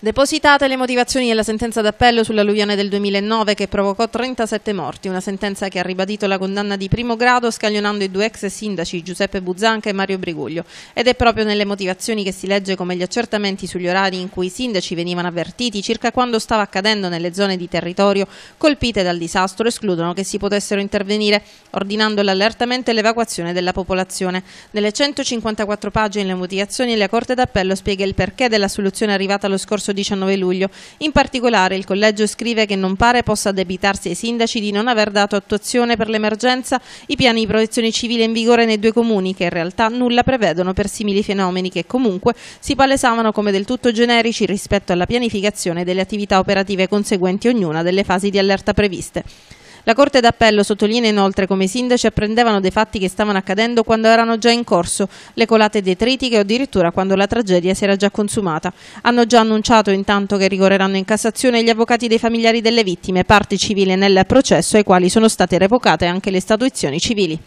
Depositate le motivazioni della sentenza d'appello sull'alluvione del 2009 che provocò 37 morti, una sentenza che ha ribadito la condanna di primo grado scaglionando i due ex sindaci Giuseppe Buzzanca e Mario Briguglio. Ed è proprio nelle motivazioni che si legge come gli accertamenti sugli orari in cui i sindaci venivano avvertiti circa quando stava accadendo nelle zone di territorio colpite dal disastro escludono che si potessero intervenire, ordinando l'allertamento e l'evacuazione della popolazione. Nelle 154 pagine le motivazioni la Corte d'Appello spiega il perché della soluzione arrivata lo scorso scorso 19 luglio. In particolare il collegio scrive che non pare possa debitarsi ai sindaci di non aver dato attuazione per l'emergenza i piani di protezione civile in vigore nei due comuni che in realtà nulla prevedono per simili fenomeni che comunque si palesavano come del tutto generici rispetto alla pianificazione delle attività operative conseguenti ognuna delle fasi di allerta previste. La Corte d'Appello sottolinea inoltre come i sindaci apprendevano dei fatti che stavano accadendo quando erano già in corso, le colate detritiche o addirittura quando la tragedia si era già consumata. Hanno già annunciato intanto che ricorreranno in Cassazione gli avvocati dei familiari delle vittime, parti civili nel processo ai quali sono state revocate anche le statuizioni civili.